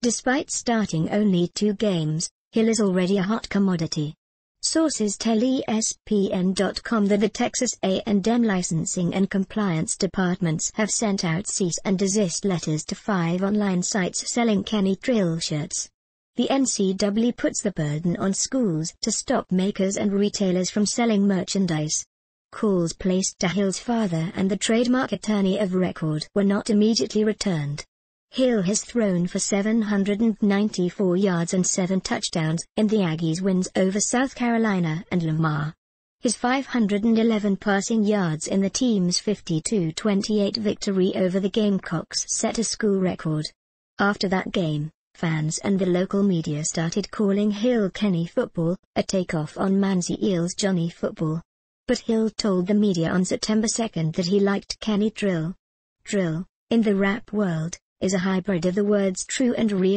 Despite starting only two games, Hill is already a hot commodity. Sources tell ESPN.com that the Texas A&M Licensing and Compliance Departments have sent out cease and desist letters to five online sites selling Kenny Drill shirts. The NCAA puts the burden on schools to stop makers and retailers from selling merchandise. Calls placed to Hill's father and the trademark attorney of record were not immediately returned. Hill has thrown for 794 yards and 7 touchdowns in the Aggies' wins over South Carolina and Lamar. His 511 passing yards in the team's 52-28 victory over the Gamecocks set a school record. After that game, fans and the local media started calling Hill Kenny football, a takeoff on Manzi Eel's Johnny football. But Hill told the media on September 2 that he liked Kenny drill. Drill, in the rap world, is a hybrid of the words true and real.